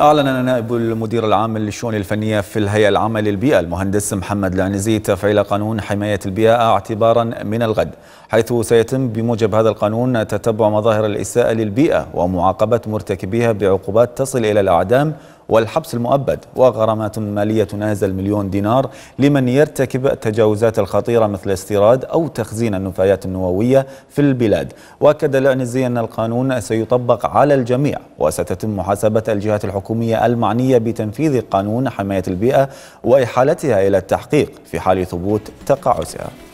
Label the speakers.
Speaker 1: أعلن نائب المدير العام للشؤون الفنية في الهيئة العامة للبيئة المهندس محمد العنزي تفعيل قانون حماية البيئة اعتبارا من الغد حيث سيتم بموجب هذا القانون تتبع مظاهر الإساءة للبيئة ومعاقبة مرتكبيها بعقوبات تصل إلى الأعدام والحبس المؤبد وغرامات مالية تنازل مليون دينار لمن يرتكب التجاوزات الخطيرة مثل استيراد أو تخزين النفايات النووية في البلاد وأكد الأنزي أن القانون سيطبق على الجميع وستتم محاسبة الجهات الحكومية المعنية بتنفيذ قانون حماية البيئة وإحالتها إلى التحقيق في حال ثبوت تقاعسها